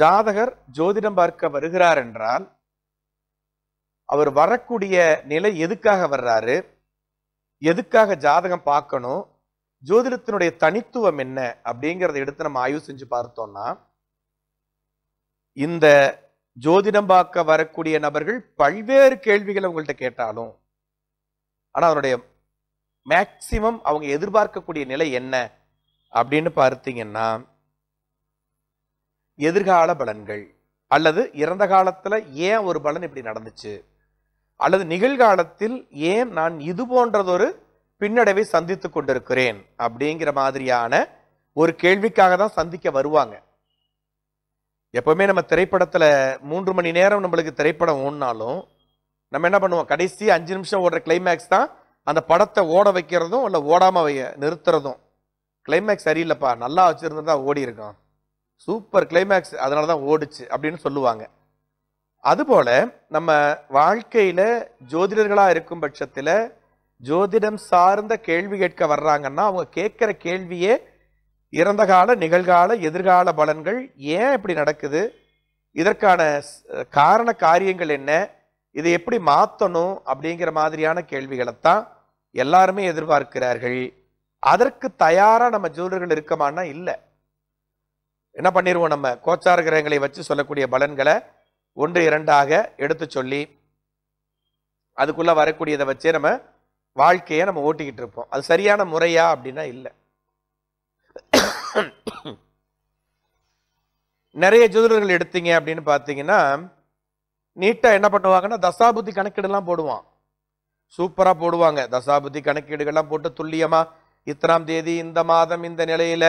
ஜாதகர் ஜோதிடம் பார்க்க வருகிறார் என்றால் அவர் வரக்கூடிய நிலை எதுக்காக வர்றாரு எதுக்காக ஜாதகம் பார்க்கணும் ஜோதிடத்தினுடைய தனித்துவம் என்ன அப்படிங்கிறத எடுத்து நம்ம ஆய்வு செஞ்சு பார்த்தோம்னா இந்த ஜோதிடம் பார்க்க வரக்கூடிய நபர்கள் பல்வேறு கேள்விகளை உங்கள்கிட்ட கேட்டாலும் ஆனால் அவருடைய மேக்சிமம் அவங்க எதிர்பார்க்கக்கூடிய நிலை என்ன அப்படின்னு பார்த்தீங்கன்னா எதிர்கால பலன்கள் அல்லது இறந்த காலத்தில் ஏன் ஒரு பலன் இப்படி நடந்துச்சு அல்லது நிகழ்காலத்தில் ஏன் நான் இது போன்றதொரு பின்னடைவை சந்தித்து கொண்டிருக்கிறேன் அப்படிங்கிற மாதிரியான ஒரு கேள்விக்காக தான் சந்திக்க வருவாங்க எப்பவுமே நம்ம திரைப்படத்தில் மூன்று மணி நேரம் நம்மளுக்கு திரைப்படம் ஓடினாலும் நம்ம என்ன பண்ணுவோம் கடைசி அஞ்சு நிமிஷம் ஓடுற கிளைமேக்ஸ் தான் அந்த படத்தை ஓட வைக்கிறதும் இல்லை ஓடாமல் வை நிறுத்துறதும் கிளைமேக்ஸ் சரியில்லைப்பா நல்லா வச்சுருந்தா ஓடி இருக்கான் சூப்பர் கிளைமேக்ஸ் அதனால தான் ஓடுச்சு அப்படின்னு சொல்லுவாங்க அதுபோல் நம்ம வாழ்க்கையில் ஜோதிடர்களாக இருக்கும் பட்சத்தில் ஜோதிடம் சார்ந்த கேள்வி கேட்க வர்றாங்கன்னா அவங்க கேட்குற கேள்வியே இறந்த கால நிகழ்கால எதிர்கால பலன்கள் ஏன் இப்படி நடக்குது இதற்கான காரண காரியங்கள் என்ன இதை எப்படி மாற்றணும் அப்படிங்கிற மாதிரியான கேள்விகளைத்தான் எல்லாருமே எதிர்பார்க்கிறார்கள் அதற்கு தயாராக நம்ம ஜோதிடர்கள் இருக்கமானா இல்லை என்ன பண்ணிடுவோம் நம்ம கோச்சார கிரகங்களை வச்சு சொல்லக்கூடிய பலன்களை ஒன்று இரண்டாக எடுத்து சொல்லி அதுக்குள்ளே வரக்கூடியதை வச்சே நம்ம வாழ்க்கையை நம்ம ஓட்டிக்கிட்டு இருப்போம் அது சரியான முறையா அப்படின்னா இல்லை நிறைய ஜோதிடர்கள் எடுத்தீங்க அப்படின்னு பார்த்தீங்கன்னா நீட்டாக என்ன பண்ணுவாங்கன்னா தசாபுத்தி கணக்கீடுலாம் போடுவான் சூப்பராக போடுவாங்க தசாபுத்தி கணக்கீடுகள்லாம் போட்டு துல்லியமாக இத்தனாம் தேதி இந்த மாதம் இந்த நிலையில்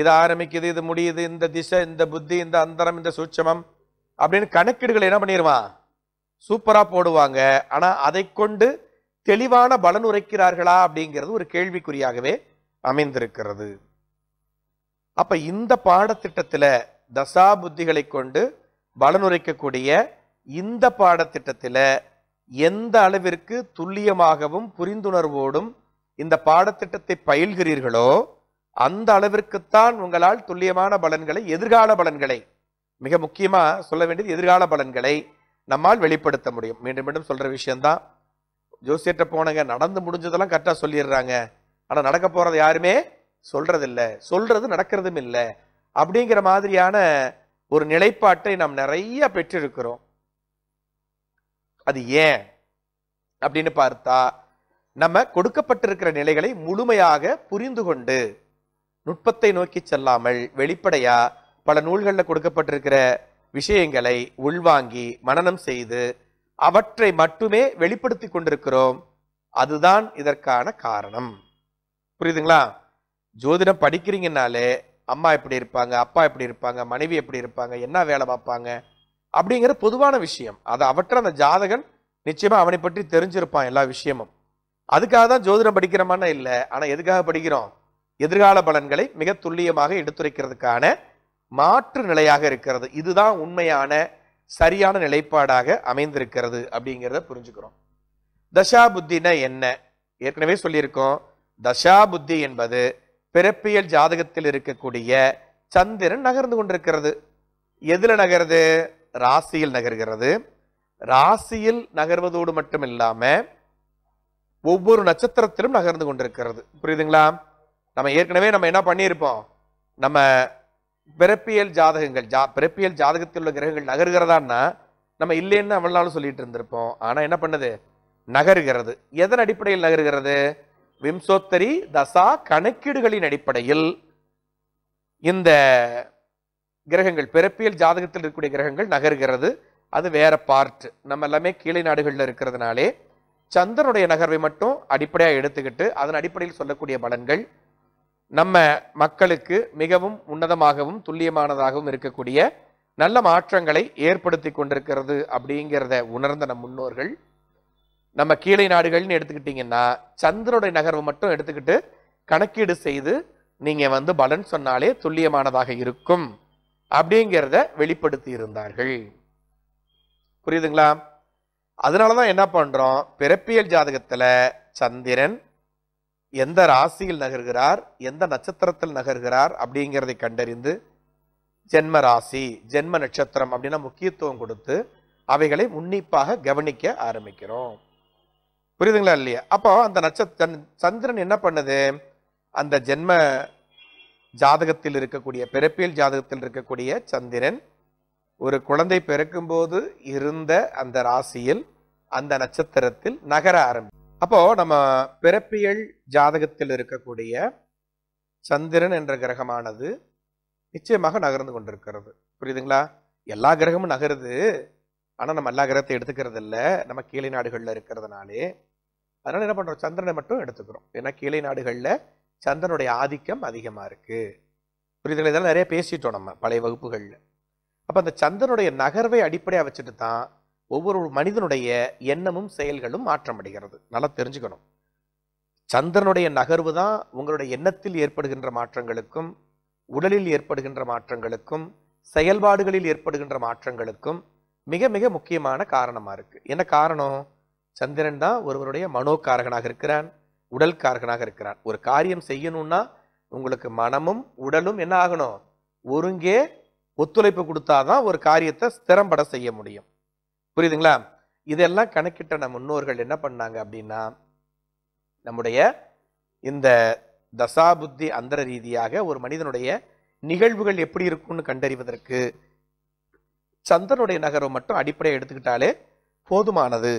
இது ஆரம்பிக்குது இது முடியுது இந்த திசை இந்த புத்தி இந்த அந்தரம் இந்த சூட்சமம் அப்படின்னு கணக்கீடுகள் என்ன பண்ணிடுவான் சூப்பராக போடுவாங்க ஆனால் அதை கொண்டு தெளிவான பலன் உரைக்கிறார்களா அப்படிங்கிறது ஒரு கேள்விக்குறியாகவே அமைந்திருக்கிறது அப்போ இந்த பாடத்திட்டத்தில் தசா புத்திகளை கொண்டு பலன் உரைக்கக்கூடிய இந்த பாடத்திட்டத்தில் எந்த அளவிற்கு துல்லியமாகவும் புரிந்துணர்வோடும் இந்த பாடத்திட்டத்தை பயில்கிறீர்களோ அந்த அளவிற்குத்தான் உங்களால் துல்லியமான பலன்களை எதிர்கால பலன்களை மிக முக்கியமாக சொல்ல வேண்டியது எதிர்கால பலன்களை நம்மால் வெளிப்படுத்த முடியும் மீண்டும் மீண்டும் சொல்கிற விஷயந்தான் ஜோசியற்ற போனங்க நடந்து முடிஞ்சதெல்லாம் கரெக்டாக சொல்லிடுறாங்க ஆனால் நடக்க போகிறது யாருமே சொல்கிறதில்ல சொல்கிறது நடக்கிறதும் இல்லை அப்படிங்கிற மாதிரியான ஒரு நிலைப்பாட்டை நாம் நிறைய பெற்றிருக்கிறோம் அது ஏன் அப்படின்னு பார்த்தா நம்ம கொடுக்கப்பட்டிருக்கிற நிலைகளை முழுமையாக புரிந்து கொண்டு நுட்பத்தை நோக்கி செல்லாமல் வெளிப்படையா பல நூல்களில் கொடுக்கப்பட்டிருக்கிற விஷயங்களை உள்வாங்கி மனநம் செய்து அவற்றை மட்டுமே வெளிப்படுத்தி கொண்டிருக்கிறோம் அதுதான் இதற்கான காரணம் புரியுதுங்களா ஜோதிடம் படிக்கிறீங்கனாலே அம்மா எப்படி இருப்பாங்க அப்பா எப்படி இருப்பாங்க மனைவி எப்படி இருப்பாங்க என்ன வேலை பார்ப்பாங்க அப்படிங்கிற பொதுவான விஷயம் அதை அவற்றை அந்த ஜாதகன் நிச்சயமா அவனை பற்றி தெரிஞ்சிருப்பான் எல்லா விஷயமும் அதுக்காக தான் ஜோதிடம் படிக்கிறமான இல்லை ஆனால் எதுக்காக படிக்கிறோம் எதிர்கால பலன்களை மிக துல்லியமாக எடுத்துரைக்கிறதுக்கான மாற்று நிலையாக இருக்கிறது இதுதான் உண்மையான சரியான நிலைப்பாடாக அமைந்திருக்கிறது அப்படிங்கிறத புரிஞ்சுக்கிறோம் தசா புத்தினா என்ன ஏற்கனவே சொல்லியிருக்கோம் தசா புத்தி என்பது பிறப்பியல் ஜாதகத்தில் இருக்கக்கூடிய சந்திரன் நகர்ந்து கொண்டிருக்கிறது எதில் நகருது ராசியில் நகர்கிறது ராசியில் நகர்வதோடு மட்டும் இல்லாமல் ஒவ்வொரு நட்சத்திரத்திலும் நகர்ந்து கொண்டிருக்கிறது புரியுதுங்களா நம்ம ஏற்கனவே நம்ம என்ன பண்ணியிருப்போம் நம்ம பிறப்பியல் ஜாதகங்கள் ஜா பிறப்பியல் ஜாதகத்தில் உள்ள கிரகங்கள் நகர்கிறதான்னா நம்ம இல்லைன்னு நாளும் சொல்லிட்டு இருந்திருப்போம் ஆனால் என்ன பண்ணுது நகர்கிறது எதன் அடிப்படையில் நகர்கிறது விம்சோத்தரி தசா கணக்கீடுகளின் அடிப்படையில் இந்த கிரகங்கள் பிறப்பியல் ஜாதகத்தில் இருக்கக்கூடிய கிரகங்கள் நகர்கிறது அது வேற பார்ட் நம்ம எல்லாமே கீழே நாடுகளில் இருக்கிறதுனாலே சந்திரனுடைய நகர்வை மட்டும் அடிப்படையாக எடுத்துக்கிட்டு அதன் அடிப்படையில் சொல்லக்கூடிய பலன்கள் நம்ம மக்களுக்கு மிகவும் உன்னதமாகவும் துல்லியமானதாகவும் இருக்கக்கூடிய நல்ல மாற்றங்களை ஏற்படுத்தி கொண்டிருக்கிறது அப்படிங்கிறத உணர்ந்த நம் முன்னோர்கள் நம்ம கீழே நாடுகள்னு எடுத்துக்கிட்டிங்கன்னா சந்திரனுடைய நகர்வு மட்டும் எடுத்துக்கிட்டு கணக்கீடு செய்து நீங்கள் வந்து பலன் சொன்னாலே துல்லியமானதாக இருக்கும் அப்படிங்கிறத வெளிப்படுத்தி இருந்தார்கள் புரியுதுங்களா அதனால தான் என்ன பண்ணுறோம் பிறப்பியல் ஜாதகத்தில் சந்திரன் எந்த ராசியில் நகர்கிறார் எந்த நட்சத்திரத்தில் நகர்கிறார் அப்படிங்கிறதை கண்டறிந்து ஜென்ம ராசி ஜென்ம நட்சத்திரம் அப்படின்னா முக்கியத்துவம் கொடுத்து அவைகளை உன்னிப்பாக கவனிக்க ஆரம்பிக்கிறோம் புரியுதுங்களா இல்லையா அப்போ அந்த நட்சத்திரன் சந்திரன் என்ன பண்ணுது அந்த ஜென்ம ஜாதகத்தில் இருக்கக்கூடிய பிறப்பியல் ஜாதகத்தில் இருக்கக்கூடிய சந்திரன் ஒரு குழந்தை பிறக்கும்போது இருந்த அந்த ராசியில் அந்த நட்சத்திரத்தில் நகர ஆரம்பி அப்போ நம்ம பிறப்பியல் ஜாதகத்தில் இருக்கக்கூடிய சந்திரன் என்ற கிரகமானது நிச்சயமாக நகர்ந்து கொண்டிருக்கிறது புரியுதுங்களா எல்லா கிரகமும் நகருது ஆனால் நம்ம எல்லா கிரகத்தை எடுத்துக்கிறது இல்லை நம்ம கீழே நாடுகளில் இருக்கிறதுனாலே அதனால் என்ன பண்ணுறோம் சந்திரனை மட்டும் எடுத்துக்கிறோம் ஏன்னா கீழே நாடுகளில் சந்திரனுடைய ஆதிக்கம் அதிகமாக இருக்குது புரியுதுங்களா இதெல்லாம் நிறைய பேசிட்டோம் நம்ம பழைய வகுப்புகளில் அப்போ அந்த சந்திரனுடைய நகர்வை அடிப்படையாக வச்சுட்டு தான் ஒவ்வொரு மனிதனுடைய எண்ணமும் செயல்களும் மாற்றமடைகிறது நல்லா தெரிஞ்சுக்கணும் சந்திரனுடைய நகர்வு தான் உங்களுடைய எண்ணத்தில் ஏற்படுகின்ற மாற்றங்களுக்கும் உடலில் ஏற்படுகின்ற மாற்றங்களுக்கும் செயல்பாடுகளில் ஏற்படுகின்ற மாற்றங்களுக்கும் மிக மிக முக்கியமான காரணமாக இருக்குது என்ன காரணம் சந்திரன் தான் ஒருவருடைய மனோக்காரகனாக இருக்கிறான் உடல் காரகனாக இருக்கிறான் ஒரு காரியம் செய்யணும்னா உங்களுக்கு மனமும் உடலும் என்ன ஆகணும் ஒருங்கே ஒத்துழைப்பு கொடுத்தாதான் ஒரு காரியத்தை ஸ்திரம்பட செய்ய முடியும் புரியுதுங்களா இதெல்லாம் கணக்கிட்ட நம் முன்னோர்கள் என்ன பண்ணாங்க அப்படின்னா நம்முடைய இந்த தசாபுத்தி அந்தர ரீதியாக ஒரு மனிதனுடைய நிகழ்வுகள் எப்படி இருக்கும்னு கண்டறிவதற்கு சந்திரனுடைய நகரம் மட்டும் அடிப்படையை எடுத்துக்கிட்டாலே போதுமானது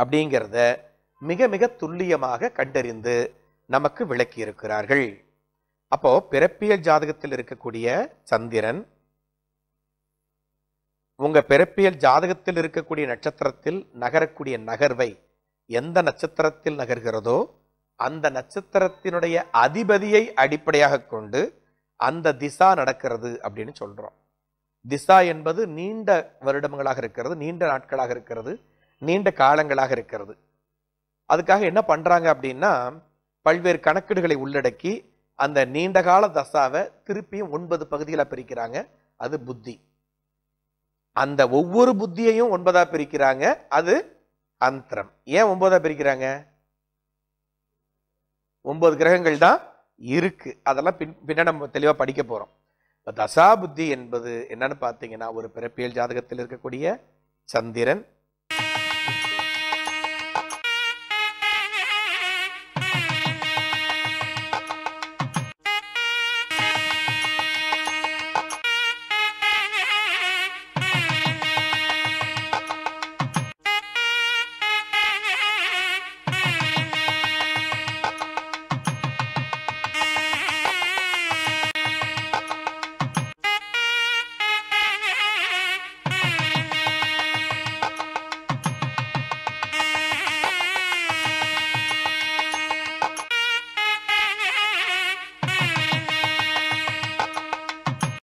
அப்படிங்கிறத மிக மிக துல்லியமாக கண்டறிந்து நமக்கு விளக்கி இருக்கிறார்கள் அப்போ பிறப்பியல் ஜாதகத்தில் இருக்கக்கூடிய சந்திரன் உங்கள் பிறப்பியல் ஜாதகத்தில் இருக்கக்கூடிய நட்சத்திரத்தில் நகரக்கூடிய நகர்வை எந்த நட்சத்திரத்தில் நகர்கிறதோ அந்த நட்சத்திரத்தினுடைய அதிபதியை அடிப்படையாக கொண்டு அந்த திசா நடக்கிறது அப்படின்னு சொல்கிறோம் திசா என்பது நீண்ட வருடங்களாக இருக்கிறது நீண்ட நாட்களாக இருக்கிறது நீண்ட காலங்களாக இருக்கிறது அதுக்காக என்ன பண்ணுறாங்க அப்படின்னா பல்வேறு கணக்கீடுகளை உள்ளடக்கி அந்த நீண்ட கால தசாவை திருப்பியும் ஒன்பது பகுதிகளாக பிரிக்கிறாங்க அது புத்தி அந்த ஒவ்வொரு புத்தியையும் ஒன்பதா பிரிக்கிறாங்க அது அந்தரம் ஏன் ஒன்பதா பிரிக்கிறாங்க ஒன்பது கிரகங்கள் தான் இருக்கு அதெல்லாம் பின் பின்ன நம்ம தெளிவாக படிக்க போகிறோம் இப்போ தசா புத்தி என்பது என்னன்னு பார்த்தீங்கன்னா ஒரு பிறப்பியல் ஜாதகத்தில் இருக்கக்கூடிய சந்திரன்